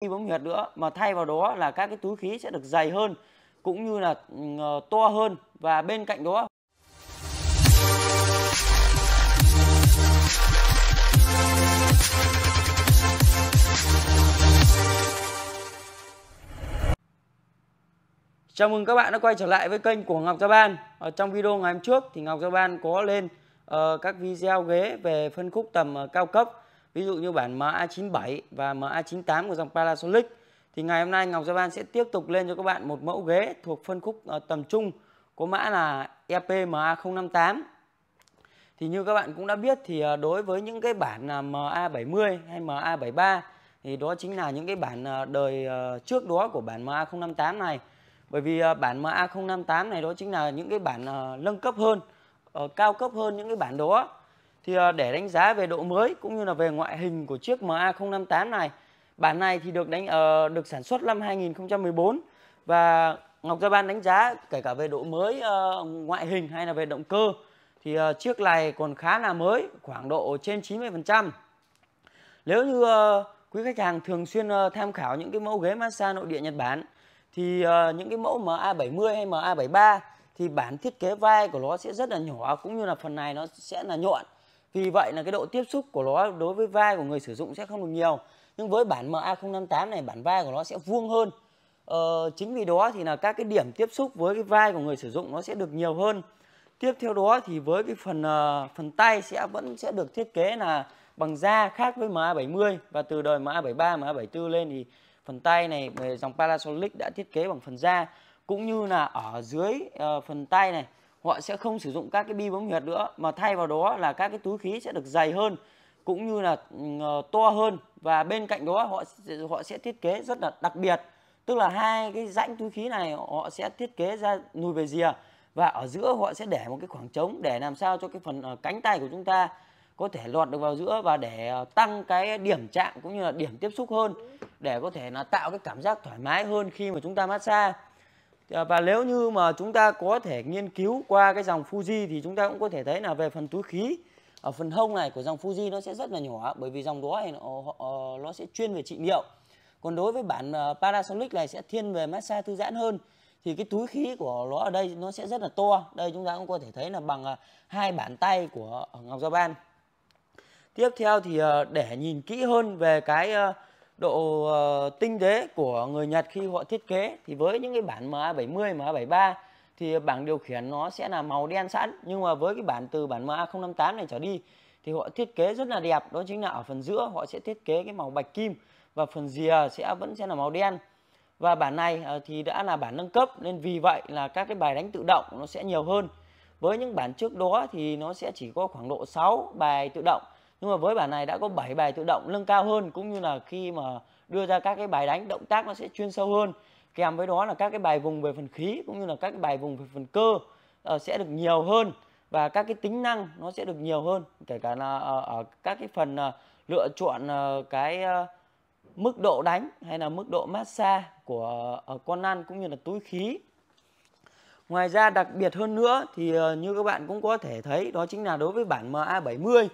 đi bấm huyệt nữa mà thay vào đó là các cái túi khí sẽ được dày hơn cũng như là ừ, ờ, to hơn và bên cạnh đó Chào mừng các bạn đã quay trở lại với kênh của Ngọc Gia Ban. Ở trong video ngày hôm trước thì Ngọc Gia Ban có lên uh, các video ghế về phân khúc tầm uh, cao cấp ví dụ như bản MA97 và MA98 của dòng Panasonic thì ngày hôm nay Ngọc Gia Ban sẽ tiếp tục lên cho các bạn một mẫu ghế thuộc phân khúc ờ, tầm trung có mã là EPMA058 thì như các bạn cũng đã biết thì ờ, đối với những cái bản ờ, MA70 hay MA73 thì đó chính là những cái bản đời trước đó của bản MA058 này bởi vì bản MA058 này đó chính là những cái bản nâng cấp hơn cao cấp hơn những cái bản đó thì ờ, để đánh giá về độ mới cũng như là về ngoại hình của chiếc MA058 này, bản này thì được đánh uh, được sản xuất năm 2014 và Ngọc Gia Ban đánh giá kể cả về độ mới uh, ngoại hình hay là về động cơ thì uh, chiếc này còn khá là mới, khoảng độ trên 90%. Nếu như uh, quý khách hàng thường xuyên uh, tham khảo những cái mẫu ghế massage nội địa Nhật Bản thì uh, những cái mẫu MA70 hay MA73 thì bản thiết kế vai của nó sẽ rất là nhỏ cũng như là phần này nó sẽ là nhọn vì vậy là cái độ tiếp xúc của nó đối với vai của người sử dụng sẽ không được nhiều. Nhưng với bản MA058 này bản vai của nó sẽ vuông hơn. Ờ, chính vì đó thì là các cái điểm tiếp xúc với cái vai của người sử dụng nó sẽ được nhiều hơn. Tiếp theo đó thì với cái phần ờ, phần tay sẽ vẫn sẽ được thiết kế là bằng da khác với MA70 và từ đời MA73, MA74 lên thì phần tay này dòng Parasonic đã thiết kế bằng phần da cũng như là ở dưới ờ, phần tay này họ sẽ không sử dụng các cái bi bấm huyệt nữa mà thay vào đó là các cái túi khí sẽ được dày hơn cũng như là ừ, ờ, to hơn và bên cạnh đó họ họ sẽ thiết kế rất là đặc biệt tức là hai cái rãnh túi khí này họ sẽ thiết kế ra nuôi về rìa và ở giữa họ sẽ để một cái khoảng trống để làm sao cho cái phần ờ, cánh tay của chúng ta có thể lọt được vào giữa và để ờ, tăng cái điểm chạm cũng như là điểm tiếp xúc hơn để có thể là tạo cái cảm giác thoải mái hơn khi mà chúng ta massage Ờ, và nếu như mà chúng ta có thể nghiên cứu qua cái dòng Fuji thì chúng ta cũng có thể thấy là về phần túi khí ở phần hông này của dòng Fuji nó sẽ rất là nhỏ bởi vì dòng đó này nó, ờ, nó sẽ chuyên về trị liệu còn đối với bản ờ, Panasonic này sẽ thiên về massage thư giãn hơn thì cái túi khí của nó ở đây nó sẽ rất là to đây chúng ta cũng có thể thấy là bằng hai bàn tay của Ngọc Giao Ban tiếp theo thì để nhìn kỹ hơn về cái độ uh, tinh tế của người Nhật khi họ thiết kế thì với những cái bản MA70, MA73 thì bảng điều khiển nó sẽ là màu đen sẵn nhưng mà với cái bản từ bản MA058 này trở đi thì họ thiết kế rất là đẹp đó chính là ở phần giữa họ sẽ thiết kế cái màu bạch kim và phần rìa sẽ vẫn sẽ là màu đen và bản này uh, thì đã là bản nâng cấp nên vì vậy là các cái bài đánh tự động nó sẽ nhiều hơn với những bản trước đó thì nó sẽ chỉ có khoảng độ 6 bài tự động nhưng mà với bản này đã có 7 bài tự động nâng cao hơn cũng như là khi mà đưa ra các cái bài đánh động tác nó sẽ chuyên sâu hơn kèm với đó là các cái bài vùng về phần khí cũng như là các cái bài vùng về phần cơ uh, sẽ được nhiều hơn và các cái tính năng nó sẽ được nhiều hơn kể cả là uh, ở các cái phần uh, lựa chọn uh, cái uh, mức độ đánh hay là mức độ massage của uh, con ăn cũng như là túi khí Ngoài ra đặc biệt hơn nữa thì uh, như các bạn cũng có thể thấy đó chính là đối với bản MA70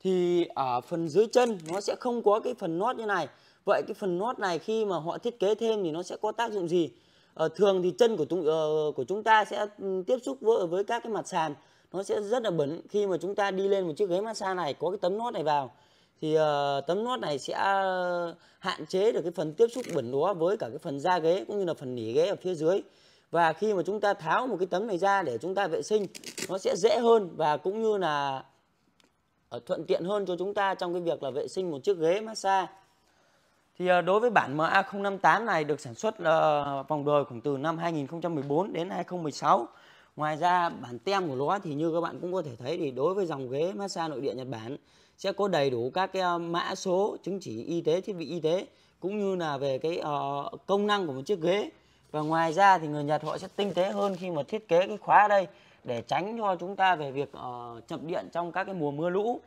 thì ở phần dưới chân nó sẽ không có cái phần nót như này vậy cái phần nót này khi mà họ thiết kế thêm thì nó sẽ có tác dụng gì à, thường thì chân của chúng uh, ờ, của chúng ta sẽ ừ, tiếp xúc với với các cái mặt sàn nó sẽ rất là bẩn khi mà chúng ta đi lên một chiếc ghế massage này có cái tấm nót này vào thì uh, tấm nót này sẽ hạn chế được cái phần tiếp xúc bẩn đó với cả cái phần da ghế cũng như là phần nỉ ghế ở phía dưới và khi mà chúng ta tháo một cái tấm này ra để chúng ta vệ sinh nó sẽ dễ hơn và cũng như là ở thuận tiện hơn cho chúng ta trong cái việc là vệ sinh một chiếc ghế massage. Thì ờ, đối với bản MA058 này được sản xuất ờ, vòng đời khoảng từ năm 2014 đến 2016. Ngoài ra bản tem của nó thì như các bạn cũng có thể thấy thì đối với dòng ghế massage nội địa Nhật Bản sẽ có đầy đủ các cái ờ, mã số chứng chỉ y tế thiết bị y tế cũng như là về cái uh, công năng của một chiếc ghế và ngoài ra thì người Nhật họ sẽ tinh tế hơn khi mà thiết kế cái khóa ở đây để tránh cho chúng ta về việc uh, ờ, chậm điện trong các cái mùa mưa lũ.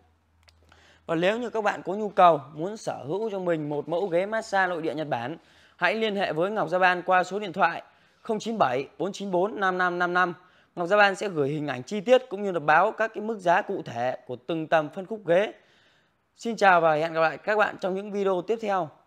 Và nếu như các bạn có nhu cầu muốn sở hữu cho mình một mẫu ghế massage nội địa Nhật Bản, hãy liên hệ với Ngọc Gia Ban qua số điện thoại 097 494 5555. Ngọc Gia Ban sẽ gửi hình ảnh chi tiết cũng như là báo các cái mức giá cụ thể của từng tầm phân khúc ghế. Xin chào và hẹn gặp lại các bạn trong những video tiếp theo.